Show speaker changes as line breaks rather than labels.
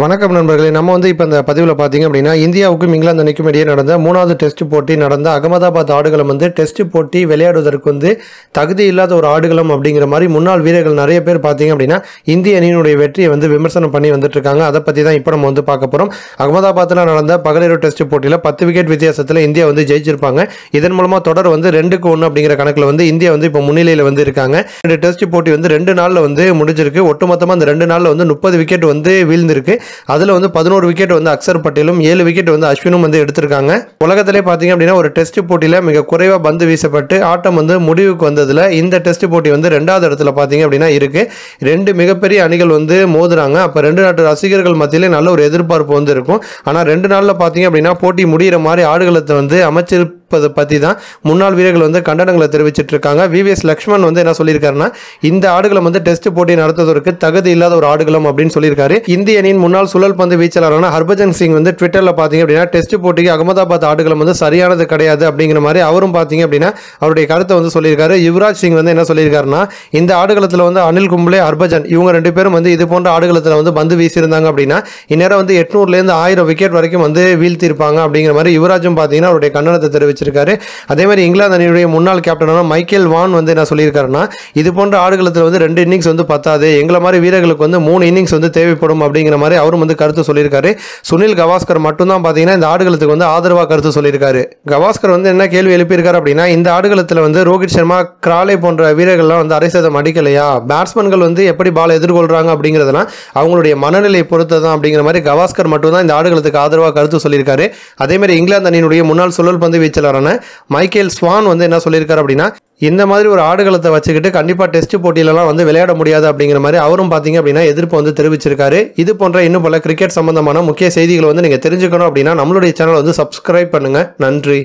வணக்கம் நண்பர்களே நம்ம வந்து இப்போ இந்த பதிவில் பார்த்தீங்க அப்படின்னா இந்தியாவுக்கும் இங்கிலாந்து அணிக்கும் இடையே நடந்த மூணாவது டெஸ்ட் போட்டி நடந்த அகமதாபாத் ஆடுகளம் வந்து டெஸ்ட் போட்டி விளையாடுவதற்கு வந்து தகுதி இல்லாத ஒரு ஆடுகளம் அப்படிங்கிற மாதிரி முன்னாள் வீரர்கள் நிறைய பேர் பார்த்தீங்க அப்படின்னா இந்திய அணியினுடைய வெற்றியை வந்து விமர்சனம் பண்ணி வந்துட்டுருக்காங்க அதை பற்றி தான் இப்போ நம்ம வந்து பார்க்க போகிறோம் அகமதாபாத்தில் நடந்த பகலிரவு டெஸ்ட் போட்டியில் பத்து விக்கெட் வித்தியாசத்தில் இந்தியா வந்து ஜெயிச்சிருப்பாங்க இதன் மூலமாக தொடர் வந்து ரெண்டுக்கு ஒன்று அப்படிங்கிற கணக்கில் வந்து இந்தியா வந்து இப்போ முன்னிலையில் வந்து இருக்காங்க ரெண்டு டெஸ்ட் போட்டி வந்து ரெண்டு நாளில் வந்து முடிஞ்சிருக்கு ஒட்டுமொத்தமாக அந்த ரெண்டு நாளில் வந்து முப்பது விக்கெட் வந்து வீழ்ந்திருக்கு அதில் வந்து பதினோரு விக்கெட் வந்து அக்சர் பட்டேலும் ஏழு விக்கெட் வந்து அஸ்வினும் வந்து எடுத்திருக்காங்க உலகத்திலே பார்த்தீங்க அப்படின்னா ஒரு டெஸ்ட் போட்டியில் மிக குறைவாக பந்து வீசப்பட்டு ஆட்டம் வந்து முடிவுக்கு வந்ததில் இந்த டெஸ்ட் போட்டி வந்து ரெண்டாவது இடத்துல பார்த்தீங்க அப்படின்னா இருக்குது ரெண்டு மிகப்பெரிய அணிகள் வந்து மோதுறாங்க அப்போ ரெண்டு நாட்டு ரசிகர்கள் மத்தியிலே நல்ல ஒரு எதிர்பார்ப்பு வந்து இருக்கும் ஆனால் ரெண்டு நாளில் பார்த்தீங்க அப்படின்னா போட்டி முடிகிற மாதிரி ஆடுகளத்தை வந்து அமைச்சர் பத்தி பற்றி தான் முன்னாள் வீரர்கள் வந்து கண்டனங்களை தெரிவிச்சிட்டு இருக்காங்க விவிஎஸ் லக்ஷ்மண் வந்து என்ன சொல்லியிருக்காருன்னா இந்த ஆடுகளம் வந்து டெஸ்ட் போட்டி நடத்துவதற்கு தகுதி இல்லாத ஒரு ஆடுகளம் அப்படின்னு சொல்லியிருக்காரு இந்திய அணியின் முன்னாள் சுழல் பந்து வீச்சாளரான ஹர்பஜன் சிங் வந்து ட்விட்டரில் பார்த்தீங்க அப்படின்னா டெஸ்ட் போட்டிக்கு அகமதாபாத் ஆடுகளம் வந்து சரியானது கிடையாது அப்படிங்கிற மாதிரி அவரும் பார்த்தீங்க அப்படின்னா அவருடைய கருத்தை வந்து சொல்லியிருக்காரு யுவராஜ் சிங் வந்து என்ன சொல்லியிருக்காருன்னா இந்த ஆடுகளத்தில் வந்து அனில் கும்ளே ஹர்பஜன் இவங்க ரெண்டு பேரும் வந்து இது போன்ற ஆடுகளத்தில் வந்து பந்து வீசியிருந்தாங்க அப்படின்னா இந்நேரம் வந்து எட்நூறுலேருந்து ஆயிரம் விக்கெட் வரைக்கும் வந்து வீழ்த்திருப்பாங்க அப்படிங்கிற மாதிரி யுவராஜும் பார்த்தீங்கன்னா அவருடைய கண்டனத்தை தெரிவிச்சிருக்காரு அதே மாதிரி இங்கிலாந்து அணியுடைய முன்னாள் கேப்டனான மைக்கேல் வான் வந்து என்ன சொல்லியிருக்காருன்னா இது போன்ற ஆடுகளத்தில் வந்து ரெண்டு இன்னிங்ஸ் வந்து பத்தாது எங்களை மாதிரி வீரர்களுக்கு வந்து மூணு இன்னிங்ஸ் வந்து தேவைப்படும் அப்படிங்கிற மாதிரி அவரும் வந்து கருத்து சொல்லியிருக்காரு சுனில் கவாஸ்கர் மட்டும்தான் பார்த்தீங்கன்னா இந்த ஆடுகளத்துக்கு வந்து ஆதரவாக கருத்து சொல்லியிருக்காரு கவாஸ்கர் வந்து என்ன கேள்வி எழுப்பியிருக்காரு அப்படின்னா இந்த ஆடுகளத்தில் வந்து ரோஹித் சர்மா கிராலே போன்ற வீரர்கள்லாம் வந்து அரைசதம் அடிக்கலையா பேட்ஸ்மேன்கள் வந்து எப்படி பால் எதிர்கொள்கிறாங்க அப்படிங்கிறதுனா அவங்களுடைய மனநிலை பொறுத்து தான் அப்படிங்கிற மாதிரி கவாஸ்கர் மட்டும்தான் இந்த ஆடுகளத்துக்கு ஆதரவாக கருத்து சொல்லியிருக்காரு அதேமாதிரி இங்கிலாந்து அணியினுடைய முன்னாள் சுழல் பந்து வீச்சலரான மைக்கேல் ஸ்வான் வந்து என்ன சொல்லியிருக்காரு அப்படின்னா இந்த மாதிரி ஒரு ஆடுகளத்தை வச்சுக்கிட்டு கண்டிப்பாக டெஸ்ட் போட்டியிலலாம் வந்து விளையாட முடியாது அப்படிங்கிற மாதிரி அவரும் பார்த்தீங்க அப்படின்னா எதிர்ப்பு வந்து தெரிவிச்சிருக்காரு இது போன்ற இன்னும் பல கிரிக்கெட் சம்பந்தமான முக்கிய செய்திகளை வந்து நீங்கள் தெரிஞ்சுக்கணும் அப்படின்னா நம்மளுடைய சேனல் வந்து சப்ஸ்கிரைப் பண்ணுங்கள் நன்றி